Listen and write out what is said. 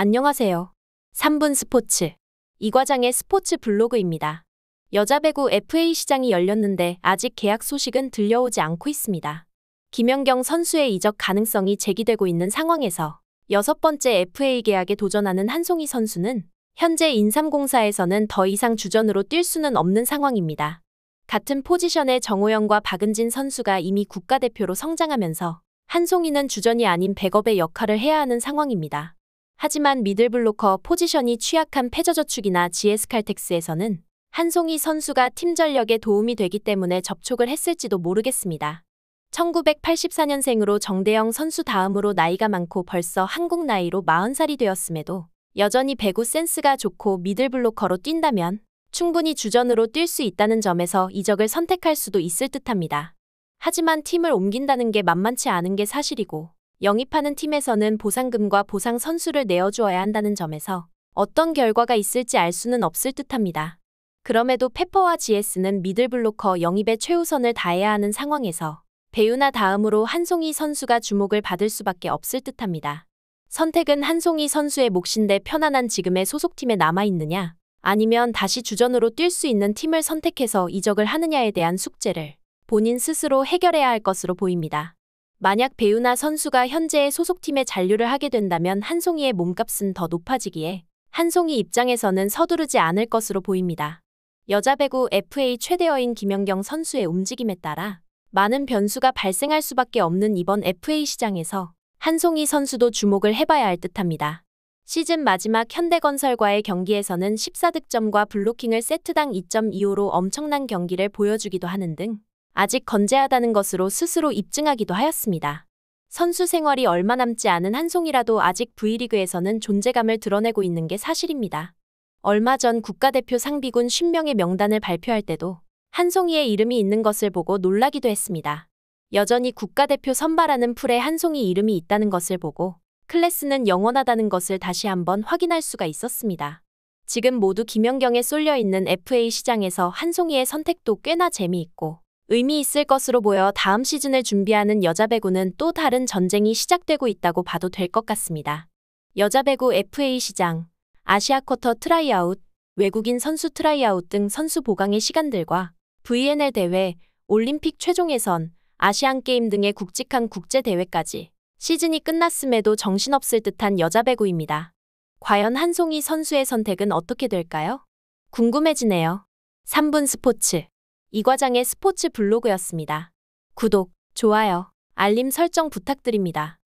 안녕하세요. 3분 스포츠. 이 과장의 스포츠 블로그입니다. 여자 배구 FA 시장이 열렸는데 아직 계약 소식은 들려오지 않고 있습니다. 김연경 선수의 이적 가능성이 제기되고 있는 상황에서 여섯 번째 FA 계약에 도전하는 한송희 선수는 현재 인삼공사에서는 더 이상 주전으로 뛸 수는 없는 상황입니다. 같은 포지션의 정호영과 박은진 선수가 이미 국가대표로 성장하면서 한송이는 주전이 아닌 백업의 역할을 해야 하는 상황입니다. 하지만 미들블로커 포지션이 취약한 패저저축이나 GS칼텍스에서는 한송이 선수가 팀 전력에 도움이 되기 때문에 접촉을 했을지도 모르겠습니다. 1984년생으로 정대영 선수 다음으로 나이가 많고 벌써 한국 나이로 40살이 되었음에도 여전히 배구 센스가 좋고 미들블로커로 뛴다면 충분히 주전으로 뛸 수 있다는 점에서 이적을 선택할 수도 있을 듯합니다. 하지만 팀을 옮긴다는 게 만만치 않은 게 사실이고 영입하는 팀에서는 보상금과 보상 선수를 내어주어야 한다는 점에서 어떤 결과가 있을지 알 수는 없을 듯합니다. 그럼에도 페퍼와 GS는 미들블로커 영입에 최우선을 다해야 하는 상황에서 배우나 다음으로 한송이 선수가 주목을 받을 수밖에 없을 듯합니다. 선택은 한송이 선수의 몫인데 편안한 지금의 소속팀에 남아있느냐, 아니면 다시 주전으로 뛸 수 있는 팀을 선택해서 이적을 하느냐에 대한 숙제를 본인 스스로 해결해야 할 것으로 보입니다. 만약 배우나 선수가 현재의 소속팀에 잔류를 하게 된다면 한송이의 몸값은 더 높아지기에 한송이 입장에서는 서두르지 않을 것으로 보입니다. 여자 배구 FA 최대어인 김연경 선수의 움직임에 따라 많은 변수가 발생할 수밖에 없는 이번 FA 시장에서 한송이 선수도 주목을 해봐야 할 듯합니다. 시즌 마지막 현대건설과의 경기에서는 14득점과 블로킹을 세트당 2.25로 엄청난 경기를 보여주기도 하는 등 아직 건재하다는 것으로 스스로 입증하기도 하였습니다. 선수 생활이 얼마 남지 않은 한송이라도 아직 V리그에서는 존재감을 드러내고 있는 게 사실입니다. 얼마 전 국가대표 상비군 10명의 명단을 발표할 때도 한송이의 이름이 있는 것을 보고 놀라기도 했습니다. 여전히 국가대표 선발하는 풀에 한송이 이름이 있다는 것을 보고 클래스는 영원하다는 것을 다시 한번 확인할 수가 있었습니다. 지금 모두 김연경에 쏠려 있는 FA 시장에서 한송이의 선택도 꽤나 재미있고 의미 있을 것으로 보여 다음 시즌을 준비하는 여자 배구는 또 다른 전쟁이 시작되고 있다고 봐도 될 것 같습니다. 여자 배구 FA 시장, 아시아 쿼터 트라이아웃, 외국인 선수 트라이아웃 등 선수 보강의 시간들과 VNL 대회, 올림픽 최종 예선, 아시안 게임 등의 굵직한 국제 대회까지 시즌이 끝났음에도 정신없을 듯한 여자 배구입니다. 과연 한송이 선수의 선택은 어떻게 될까요? 궁금해지네요. 3분 스포츠 이 과장의 스포츠 블로그였습니다. 구독, 좋아요, 알림 설정 부탁드립니다.